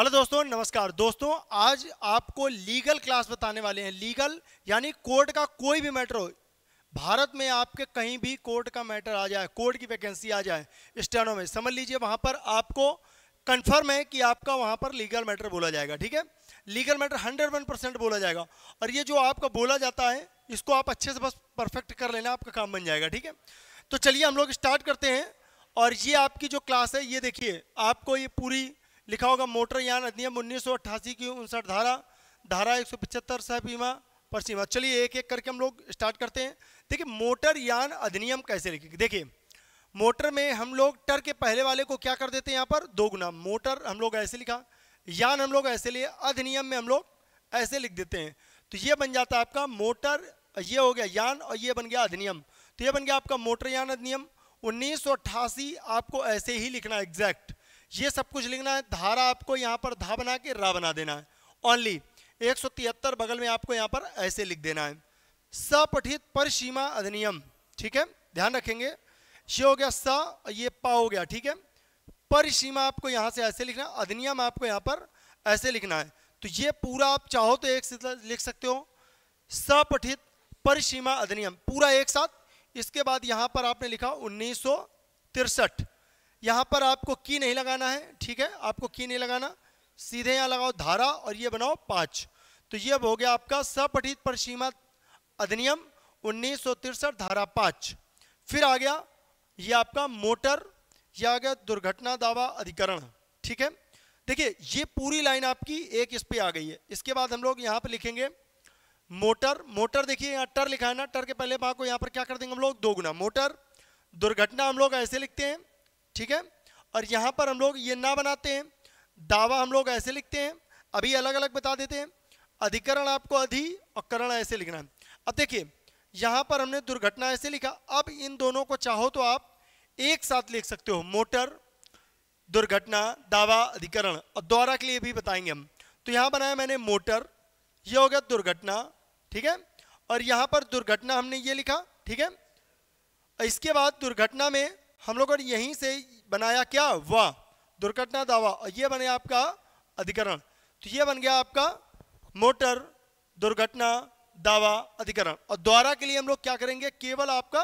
hello दोस्तों नमस्कार दोस्तों आज आपको लीगल क्लास बताने वाले हैं लीगल यानी कोर्ट का कोई भी मैटर हो भारत में आपके कहीं भी कोर्ट का मैटर आ जाए कोर्ट की वैकेंसी आ जाए स्टेनो में समझ लीजिए वहां पर आपको कंफर्म है कि आपका वहां पर लीगल मैटर बोला जाएगा ठीक है legal matter hundred one percent बोला जाएगा और ये जो आपका बोला जाता है इसको आप अच्छे से बस परफेक्ट कर लेना आपका काम बन जाएगा ठीक है तो चलिए हम लोग स्टार्ट करते हैं और ये आपकी जो क्लास है ये देखिए आपको ये पूरी लिखा होगा मोटर यान अधिनियम उन्नीस की उनसठ धारा धारा एक सौ पचहत्तर सह बीमा सीमा चलिए एक एक करके हम लोग स्टार्ट करते हैं देखिए मोटर यान अधिनियम कैसे लिखेंगे देखिए मोटर में हम लोग टर के पहले वाले को क्या कर देते हैं यहाँ पर दो गुना मोटर हम लोग ऐसे लिखा यान हम लोग ऐसे लिए अधिनियम में हम लोग ऐसे लिख देते हैं तो ये बन जाता है आपका मोटर ये हो गया यान और ये बन गया अधिनियम तो ये बन गया आपका मोटर यान अधिनियम उन्नीस आपको ऐसे ही लिखना एग्जैक्ट ये सब कुछ लिखना है धारा आपको यहाँ पर धा बना के रा बना देना है ओनली एक बगल में आपको यहाँ पर ऐसे लिख देना है सपठित परिसीमा अधिनियम ठीक है ध्यान रखेंगे ये हो गया स ये पा हो गया ठीक है परिसीमा आपको यहाँ से ऐसे लिखना अधिनियम आपको यहाँ पर ऐसे लिखना है तो ये पूरा आप चाहो तो एक लिख सकते हो सपठित परिसीमा अधिनियम पूरा एक साथ इसके बाद यहाँ पर आपने लिखा उन्नीस यहाँ पर आपको की नहीं लगाना है ठीक है आपको की नहीं लगाना सीधे यहाँ लगाओ धारा और ये बनाओ पाँच तो ये अब हो गया आपका सपठित परसीमा अधिनियम उन्नीस धारा पाँच फिर आ गया ये आपका मोटर ये आ गया दुर्घटना दावा अधिकरण ठीक है देखिए ये पूरी लाइन आपकी एक इस पे आ गई है इसके बाद हम लोग यहाँ पर लिखेंगे मोटर मोटर देखिए यहाँ टर लिखा है ना टर के पहले भाग को यहाँ पर क्या कर देंगे हम लोग दो गुना मोटर दुर्घटना हम लोग ऐसे लिखते हैं ठीक है और यहाँ पर हम लोग ये ना बनाते हैं दावा हम लोग ऐसे लिखते हैं अभी अलग अलग बता देते हैं अधिकरण आपको अधि और करण ऐसे लिखना है अब देखिए यहाँ पर हमने दुर्घटना ऐसे लिखा अब इन दोनों को चाहो तो आप एक साथ लिख सकते हो मोटर दुर्घटना दावा अधिकरण और द्वारा के लिए भी बताएंगे हम तो यहाँ बनाया मैंने मोटर ये हो गया दुर्घटना ठीक है और यहाँ पर दुर्घटना हमने ये लिखा ठीक है इसके बाद दुर्घटना में हम लोगों ने यहीं से बनाया क्या वाह दुर्घटना दावा और ये बने आपका अधिकरण तो ये बन गया आपका मोटर दुर्घटना दावा अधिकरण और द्वारा के लिए हम लोग क्या करेंगे केवल आपका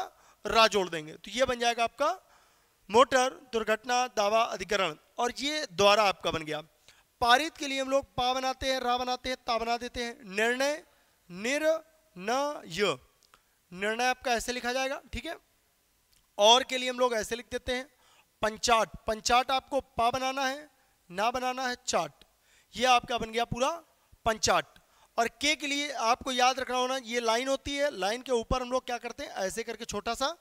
रा जोड़ देंगे तो ये बन जाएगा आपका मोटर दुर्घटना दावा अधिकरण और ये द्वारा आपका बन गया पारित के लिए हम लोग पा बनाते हैं रा बनाते हैं ता बना देते हैं निर्णय निर य निर्णय आपका ऐसे लिखा जाएगा ठीक है और के लिए हम लोग ऐसे लिख देते हैं पंचाट पंचाट आपको पा बनाना है ना बनाना है चाट ये आपका बन गया पूरा पंचाट और के के लिए आपको याद रखना होना ये लाइन होती है लाइन के ऊपर हम लोग क्या करते हैं ऐसे करके छोटा सा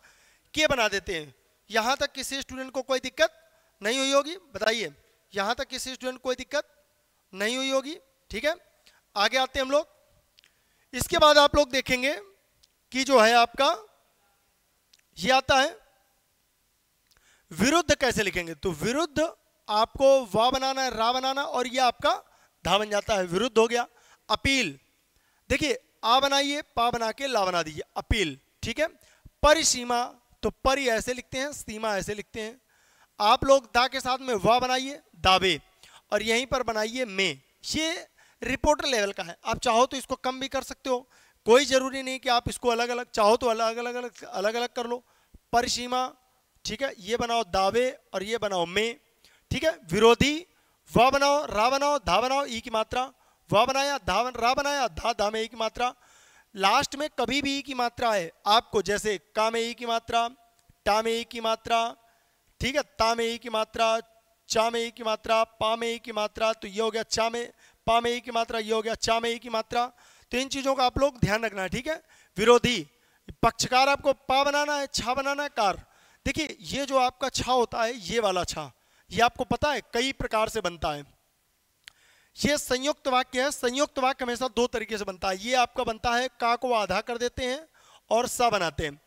के बना देते हैं यहाँ तक किसी स्टूडेंट को कोई दिक्कत नहीं हुई होगी बताइए यहाँ तक किसी स्टूडेंट कोई दिक्कत नहीं हुई होगी ठीक है आगे आते हैं हम लोग इसके बाद आप लोग देखेंगे कि जो है आपका ये आता है विरुद्ध कैसे लिखेंगे तो विरुद्ध आपको वा बनाना है रा बनाना और ये आपका धा बन जाता है विरुद्ध हो गया अपील देखिए आ बनाइए पा बना के ला बना दीजिए अपील ठीक है परिसीमा तो परि ऐसे लिखते हैं सीमा ऐसे लिखते हैं आप लोग दा के साथ में वा बनाइए दावे और यहीं पर बनाइए मे ये रिपोर्टर लेवल का है आप चाहो तो इसको कम भी कर सकते हो कोई ज़रूरी नहीं कि आप इसको अलग अलग चाहो तो अलग अलग अलग अलग अलग कर लो परिसीमा ठीक है ये बनाओ दावे और ये बनाओ में ठीक है विरोधी व बनाओ रा बनाओ धा बनाओ ई की मात्रा व बनाया धा रा बनाया धा धा में ई की मात्रा लास्ट में कभी भी ई की मात्रा है आपको जैसे का में ई की मात्रा टा में ई की मात्रा ठीक है ता में ई की मात्रा चा में ई की मात्रा पा में ई की मात्रा तो ये हो गया चा में पा में ई की मात्रा ये हो गया चा में ई की मात्रा तो इन चीज़ों का आप लोग ध्यान रखना है ठीक है विरोधी पक्षकार आपको पा बनाना है छा बनाना है कार देखिए ये जो आपका छा होता है ये वाला छा ये आपको पता है कई प्रकार से बनता है ये संयुक्त वाक्य है संयुक्त वाक्य हमेशा दो तरीके से बनता है ये आपका बनता है का को आधा कर देते हैं और सा बनाते हैं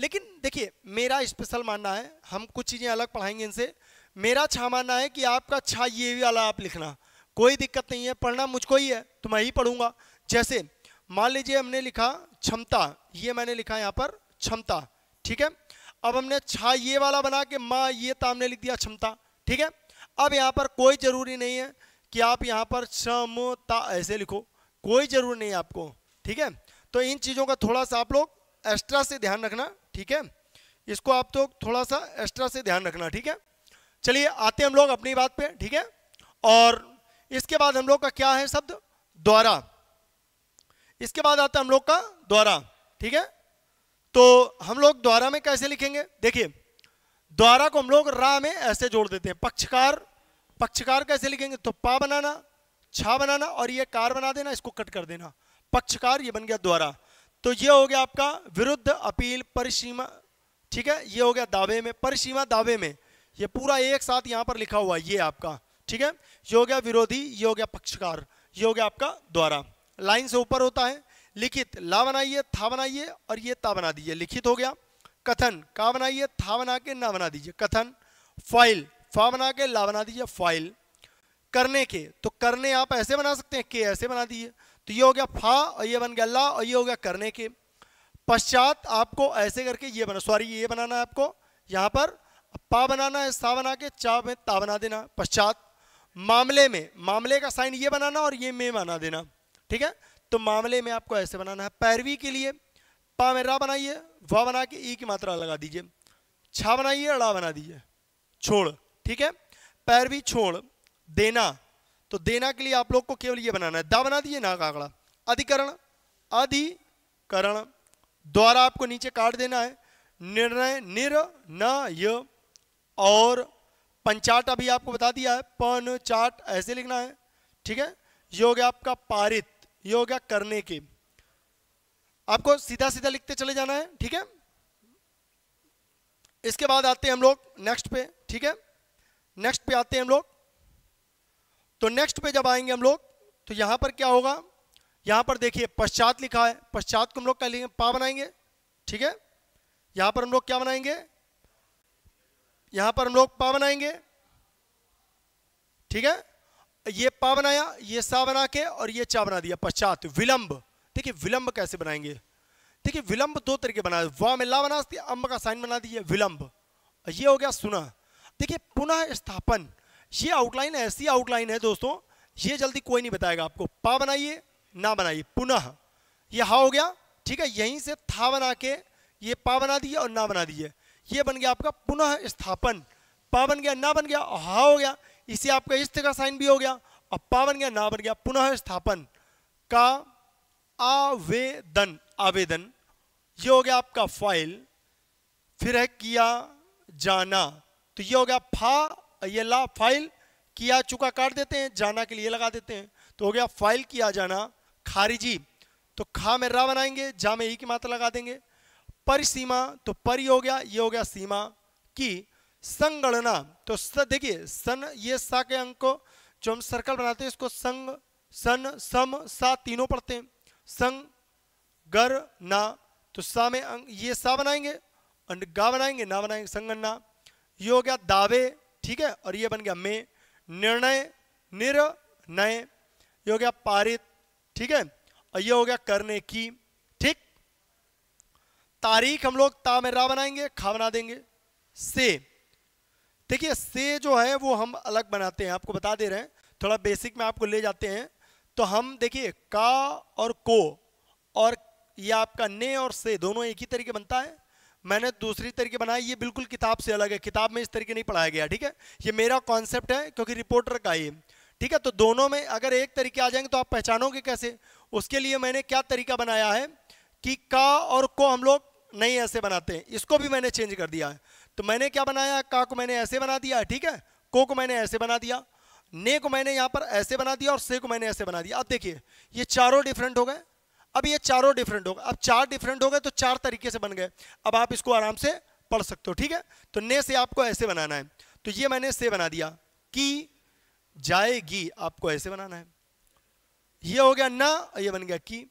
लेकिन देखिए मेरा स्पेशल मानना है हम कुछ चीज़ें अलग पढ़ाएंगे इनसे मेरा छा मानना है कि आपका छा ये वाला आप लिखना कोई दिक्कत नहीं है पढ़ना मुझको ही है तो मैं ही पढ़ूंगा जैसे मान लीजिए हमने लिखा क्षमता ये मैंने लिखा यहाँ पर क्षमता ठीक है अब हमने छा अच्छा, ये वाला बना के माँ ये तामने तो लिख दिया क्षमता ठीक है अब यहाँ पर कोई ज़रूरी नहीं है कि आप यहाँ पर क्षमता ऐसे लिखो कोई ज़रूरी नहीं है आपको ठीक है तो इन चीज़ों का थोड़ा सा आप लोग एक्स्ट्रा से ध्यान रखना ठीक है इसको आप तो थोड़ा सा एक्स्ट्रा से ध्यान रखना ठीक है चलिए आते हम लोग अपनी बात पे ठीक है और इसके बाद हम लोग का क्या है शब्द द्वारा इसके बाद आता हम लोग का द्वारा ठीक है तो हम लोग द्वारा में कैसे लिखेंगे देखिए द्वारा को हम लोग रा में ऐसे जोड़ देते हैं पक्षकार पक्षकार कैसे लिखेंगे तो पा बनाना छा बनाना और ये कार बना देना इसको कट कर देना पक्षकार ये बन गया द्वारा तो ये हो गया आपका विरुद्ध अपील परिसीमा ठीक है ये हो गया दावे में परिसीमा दावे में ये पूरा एक साथ यहाँ पर लिखा हुआ ये आपका ठीक है ये हो गया विरोधी ये हो गया पक्षकार ये हो गया आपका द्वारा लाइन से ऊपर होता है लिखित ला बनाइए था बनाइए और ये ता बना दीजिए लिखित हो गया कथन का बनाइए था बना के ना बना दीजिए कथन फाइल फा बना के ला बना दीजिए फाइल करने के तो करने आप ऐसे बना सकते हैं के ऐसे बना दीजिए तो ये हो गया फा और ये बन गया ला और ये हो गया करने के पश्चात आपको ऐसे करके ये बना सॉरी ये बनाना है आपको यहाँ पर पा बनाना है सा बना के चा में ता बना देना पश्चात मामले में मामले का साइन ये बनाना और ये में बना देना ठीक है तो मामले में आपको ऐसे बनाना है पैरवी के लिए पा में रा बनाइए वाह बना के ई की मात्रा लगा दीजिए छा बनाइए रा बना दीजिए छोड़ ठीक है पैरवी छोड़ देना तो देना के लिए आप लोग को केवल ये बनाना है दा बना दीजिए ना कागड़ा अधिकरण अधिकरण द्वारा आपको नीचे काट देना है निर्णय निर न य और पंचाट अभी आपको बता दिया है पन चाट ऐसे लिखना है ठीक है योग आपका पारित ये हो गया करने के आपको सीधा सीधा लिखते चले जाना है ठीक है इसके बाद आते हैं हम लोग नेक्स्ट पे ठीक है नेक्स्ट पे आते हैं हम लोग तो नेक्स्ट पे जब आएंगे हम लोग तो यहां पर क्या होगा यहां पर देखिए पश्चात लिखा है पश्चात को हम लोग क्या लिखेंगे पा बनाएंगे ठीक है यहां पर हम लोग क्या बनाएंगे यहां पर हम लोग पा बनाएंगे ठीक है ये पा बनाया ये सा बना के और ये चा बना दिया पश्चात विलंब ठीक है विलंब कैसे बनाएंगे ठीक है विलंब दो तरीके बना वाह में ला बना सकती अम्ब का साइन बना दिया विलंब ये हो गया सुना देखिए पुनः स्थापन ये आउटलाइन ऐसी आउटलाइन है दोस्तों ये जल्दी कोई नहीं बताएगा आपको पा बनाइए ना बनाइए पुनः ये हा हो गया ठीक है यहीं से था बना के ये पा बना दिए और ना बना दिए ये बन गया आपका पुनः स्थापन पा बन गया ना बन गया हा हो गया इसी आपका इस का साइन भी हो गया अब पा बन गया ना बन गया पुनः स्थापन का आवेदन आवेदन ये हो गया आपका फाइल फिर है किया जाना तो ये हो गया फा ये ला फाइल किया चुका काट देते हैं जाना के लिए लगा देते हैं तो हो गया फाइल किया जाना खारिजी तो खा में रा बनाएंगे जा में ई की मात्रा लगा देंगे परिसीमा तो परी हो गया ये हो गया सीमा की संगणना तो स देखिए सन ये सा के अंक को जो हम सर्कल बनाते हैं इसको संग सन सम सा तीनों पढ़ते हैं संग गर ना तो सा में अंक ये सा बनाएंगे और गा बनाएंगे ना बनाएंगे संगणना ये हो गया दावे ठीक है और ये बन गया मे निर्णय निर्णय ये हो गया पारित ठीक है और ये हो गया करने की ठीक तारीख हम लोग ता में रा बनाएंगे खा बना देंगे से देखिए से जो है वो हम अलग बनाते हैं आपको बता दे रहे हैं थोड़ा बेसिक में आपको ले जाते हैं तो हम देखिए का और को और ये आपका ने और से दोनों एक ही तरीके बनता है मैंने दूसरी तरीके बनाए ये बिल्कुल किताब से अलग है किताब में इस तरीके नहीं पढ़ाया गया ठीक है ये मेरा कॉन्सेप्ट है क्योंकि रिपोर्टर का ये ठीक है तो दोनों में अगर एक तरीके आ जाएंगे तो आप पहचानोगे कैसे उसके लिए मैंने क्या तरीका बनाया है कि का और को हम लोग नहीं ऐसे बनाते हैं इसको भी मैंने चेंज कर दिया है तो मैंने क्या बनाया का को मैंने ऐसे बना दिया ठीक है को को मैंने ऐसे बना दिया ने को मैंने यहाँ पर ऐसे बना दिया और से को मैंने ऐसे बना दिया अब देखिए ये चारों डिफरेंट हो गए अब ये चारों डिफरेंट हो गए अब चार डिफरेंट हो गए तो चार तरीके से बन गए अब आप इसको आराम से पढ़ सकते हो ठीक है तो ने से आपको ऐसे बनाना है तो ये मैंने से बना दिया कि जाएगी आपको ऐसे बनाना है ये हो गया ना ये बन गया कि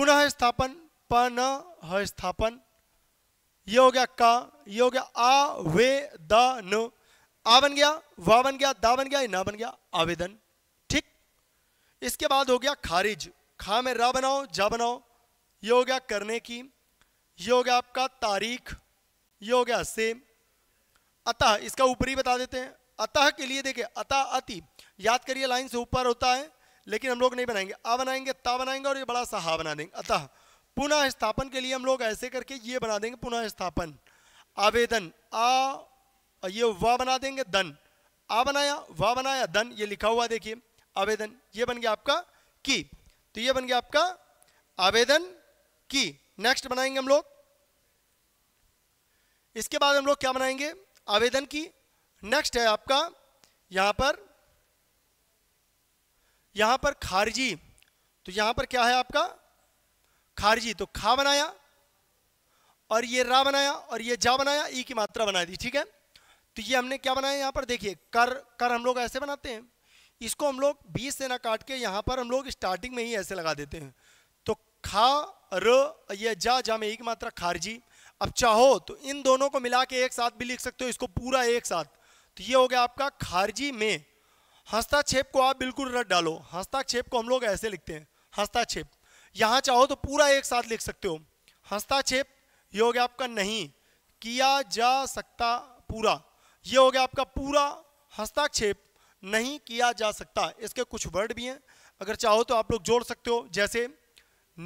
पुनः स्थापन पन स्थापन ये हो गया का ये हो गया आ वे द न आ बन गया वा बन गया दा बन गया ना बन गया आवेदन ठीक इसके बाद हो गया खारिज खा में रा बनाओ जा बनाओ ये हो गया करने की ये हो गया आपका तारीख ये हो गया से अतः इसका ऊपरी बता देते हैं अतः के लिए देखे अतः अति याद करिए लाइन से ऊपर होता है लेकिन हम लोग नहीं बनाएंगे आ बनाएंगे ता बनाएंगे और ये बड़ा सा हा बना देंगे अतः पुनः स्थापन के लिए हम लोग ऐसे करके ये बना देंगे पुनः स्थापन आवेदन आ ये व बना देंगे धन आ बनाया वह बनाया धन ये लिखा हुआ देखिए आवेदन ये बन गया आपका की तो ये बन गया आपका आवेदन की नेक्स्ट बनाएंगे हम लोग इसके बाद हम लोग क्या बनाएंगे आवेदन की नेक्स्ट है आपका यहां पर यहां पर खारजी तो यहां पर क्या है आपका खारजी तो खा बनाया और ये रा बनाया और ये जा बनाया ई की मात्रा बना दी ठीक है तो ये हमने क्या बनाया यहाँ पर देखिए कर कर हम लोग ऐसे बनाते हैं इसको हम लोग बीस से ना काट के यहाँ पर हम लोग स्टार्टिंग में ही ऐसे लगा देते हैं तो खा र ये जा जा में एक मात्रा खारजी अब चाहो तो इन दोनों को मिला के एक साथ भी लिख सकते हो इसको पूरा एक साथ तो ये हो गया आपका खारजी में हस्ताक्षेप को आप बिल्कुल रट डालो हस्ताक्षेप को हम लोग ऐसे लिखते हैं हस्ताक्षेप यहाँ चाहो तो पूरा एक साथ लिख सकते हो हस्ताक्षेप ये हो गया आपका नहीं किया जा सकता पूरा ये हो गया आपका पूरा हस्ताक्षेप नहीं किया जा सकता इसके कुछ वर्ड भी हैं अगर चाहो तो आप लोग जोड़ सकते हो जैसे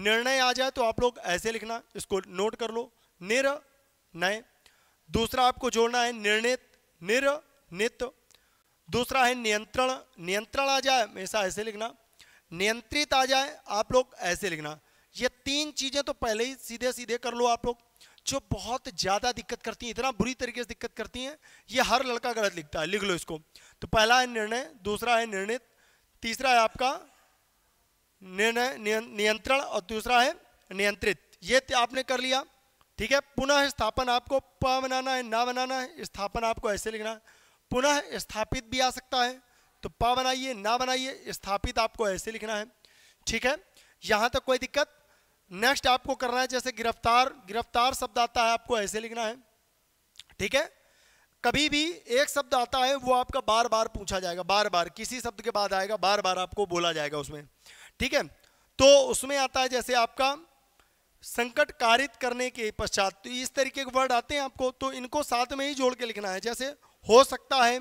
निर्णय आ जाए तो आप लोग ऐसे लिखना इसको नोट कर लो निर नय दूसरा आपको जोड़ना है निर्णित निर नित दूसरा है नियंत्रण नियंत्रण आ जाए हमेशा ऐसे लिखना नियंत्रित आ जाए आप लोग ऐसे लिखना ये तीन चीज़ें तो पहले ही सीधे सीधे कर लो आप लोग जो बहुत ज़्यादा दिक्कत करती हैं इतना बुरी तरीके से दिक्कत करती हैं ये हर लड़का गलत लिखता है लिख लो इसको तो पहला है निर्णय दूसरा है निर्णित तीसरा है आपका निर्णय नियंत्रण और दूसरा है नियंत्रित ये आपने कर लिया ठीक है पुनः स्थापन आपको प बनाना है ना बनाना है स्थापन आपको ऐसे लिखना है पुनः स्थापित भी आ सकता है तो पा बनाइए ना बनाइए स्थापित आपको ऐसे लिखना है ठीक है यहाँ तक कोई दिक्कत नेक्स्ट आपको करना है जैसे गिरफ्तार गिरफ्तार शब्द आता है आपको ऐसे लिखना है ठीक है कभी भी एक शब्द आता है वो आपका बार बार पूछा जाएगा बार बार किसी शब्द के बाद आएगा बार बार आपको बोला जाएगा उसमें ठीक है तो उसमें आता है जैसे आपका संकट कारित करने के पश्चात तो इस तरीके के वर्ड आते हैं आपको तो इनको साथ में ही जोड़ के लिखना है जैसे हो सकता है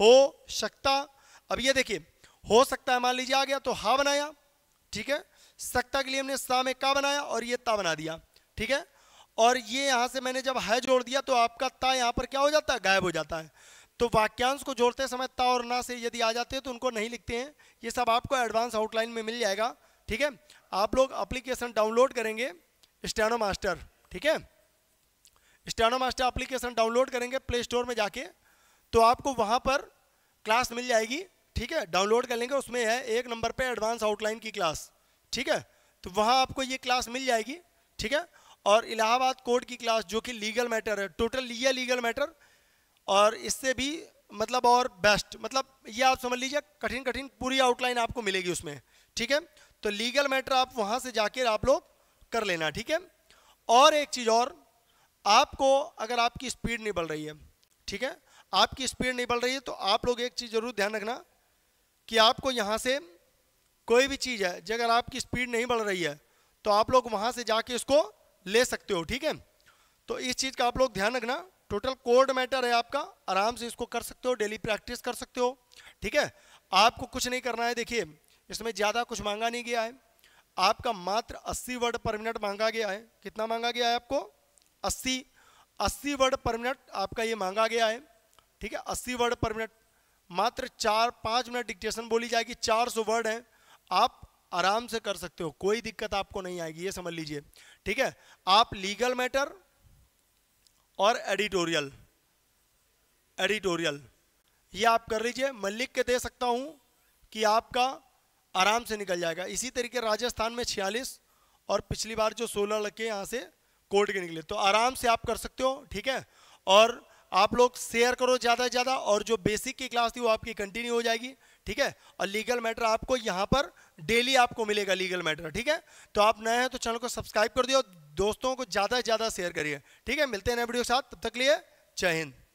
हो सकता अब ये देखिए हो सकता है मान लीजिए आ गया तो हा बनाया ठीक है सकता के लिए हमने सा में का बनाया और ये ता बना दिया ठीक है और ये यहां से मैंने जब है जोड़ दिया तो आपका ता यहां पर क्या हो जाता है गायब हो जाता है तो वाक्यांश को जोड़ते समय ता और ना से यदि आ जाते हैं तो उनको नहीं लिखते हैं ये सब आपको एडवांस आउटलाइन में मिल जाएगा ठीक है आप लोग अप्लीकेशन डाउनलोड करेंगे स्टैनो मास्टर ठीक है स्टैनो मास्टर अप्लीकेशन डाउनलोड करेंगे प्ले स्टोर में जाके तो आपको वहां पर क्लास मिल जाएगी ठीक है डाउनलोड कर लेंगे उसमें है एक नंबर पे एडवांस आउटलाइन की क्लास ठीक है तो वहाँ आपको ये क्लास मिल जाएगी ठीक है और इलाहाबाद कोर्ट की क्लास जो कि लीगल मैटर है टोटल लिया लीगल मैटर और इससे भी मतलब और बेस्ट मतलब ये आप समझ लीजिए कठिन कठिन पूरी आउटलाइन आपको मिलेगी उसमें ठीक है तो लीगल मैटर आप वहाँ से जाके आप लोग कर लेना ठीक है और एक चीज़ और आपको अगर आपकी स्पीड नहीं बढ़ रही है ठीक है आपकी स्पीड नहीं बढ़ रही है तो आप लोग एक चीज़ ज़रूर ध्यान रखना कि आपको यहाँ से कोई भी चीज़ है जो अगर आपकी स्पीड नहीं बढ़ रही है तो आप लोग वहाँ से जाके उसको ले सकते हो ठीक है तो इस चीज़ का आप लोग ध्यान रखना टोटल कोड मैटर है आपका आराम से इसको कर सकते हो डेली प्रैक्टिस कर सकते हो ठीक है आपको कुछ नहीं करना है देखिए इसमें ज़्यादा कुछ मांगा नहीं गया है आपका मात्र 80 वर्ड पर मिनट मांगा गया है कितना मांगा गया है आपको 80 80 वर्ड पर मिनट आपका ये मांगा गया है ठीक है 80 वर्ड पर मिनट मात्र चार पाँच मिनट डिक्टेशन बोली जाएगी चार सौ वर्ड हैं आप आराम से कर सकते हो कोई दिक्कत आपको नहीं आएगी ये समझ लीजिए ठीक है आप लीगल मैटर और एडिटोरियल एडिटोरियल ये आप कर लीजिए मैं लिख के दे सकता हूँ कि आपका आराम से निकल जाएगा इसी तरीके राजस्थान में छियालीस और पिछली बार जो सोलह लग के यहाँ से कोर्ट के निकले तो आराम से आप कर सकते हो ठीक है और आप लोग शेयर करो ज़्यादा से ज़्यादा और जो बेसिक की क्लास थी वो आपकी कंटिन्यू हो जाएगी ठीक है और लीगल मैटर आपको यहाँ पर डेली आपको मिलेगा लीगल मैटर ठीक है तो आप नए हैं तो चैनल को सब्सक्राइब कर दिए और दोस्तों को ज़्यादा से ज़्यादा शेयर करिए ठीक है मिलते हैं नए वीडियो के साथ तब तक लिए जय हिंद